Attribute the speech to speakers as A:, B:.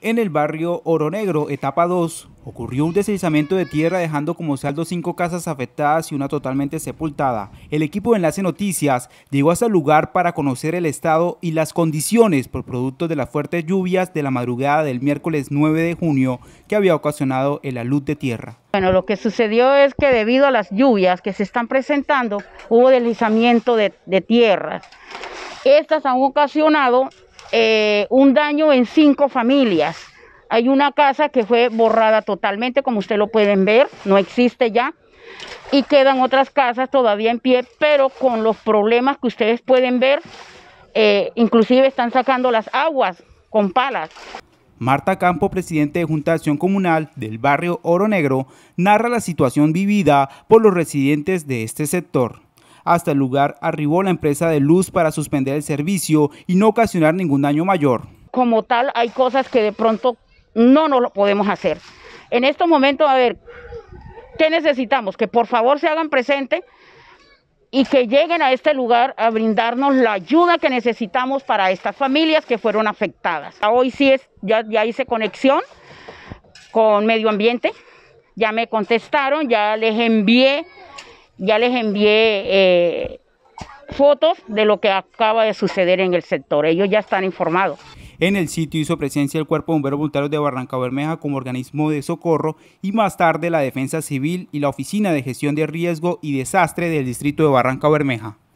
A: En el barrio Oro Negro, etapa 2, ocurrió un deslizamiento de tierra dejando como saldo cinco casas afectadas y una totalmente sepultada. El equipo de Enlace Noticias llegó hasta el lugar para conocer el estado y las condiciones por producto de las fuertes lluvias de la madrugada del miércoles 9 de junio que había ocasionado el alud de tierra.
B: Bueno, lo que sucedió es que debido a las lluvias que se están presentando, hubo deslizamiento de, de tierras. Estas han ocasionado eh, un daño en cinco familias. Hay una casa que fue borrada totalmente, como ustedes lo pueden ver, no existe ya. Y quedan otras casas todavía en pie, pero con los problemas que ustedes pueden ver, eh, inclusive están sacando las aguas con palas.
A: Marta Campo, presidente de Junta de Acción Comunal del barrio Oro Negro, narra la situación vivida por los residentes de este sector. Hasta el lugar arribó la empresa de luz para suspender el servicio y no ocasionar ningún daño mayor.
B: Como tal, hay cosas que de pronto no nos lo podemos hacer. En estos momentos, a ver, ¿qué necesitamos? Que por favor se hagan presente y que lleguen a este lugar a brindarnos la ayuda que necesitamos para estas familias que fueron afectadas. Hoy sí es, ya hice conexión con medio ambiente, ya me contestaron, ya les envié ya les envié eh, fotos de lo que acaba de suceder en el sector. Ellos ya están informados.
A: En el sitio hizo presencia el Cuerpo Bombero Bomberos Voluntarios de Barranca Bermeja como organismo de socorro y más tarde la Defensa Civil y la Oficina de Gestión de Riesgo y Desastre del Distrito de Barranca Bermeja.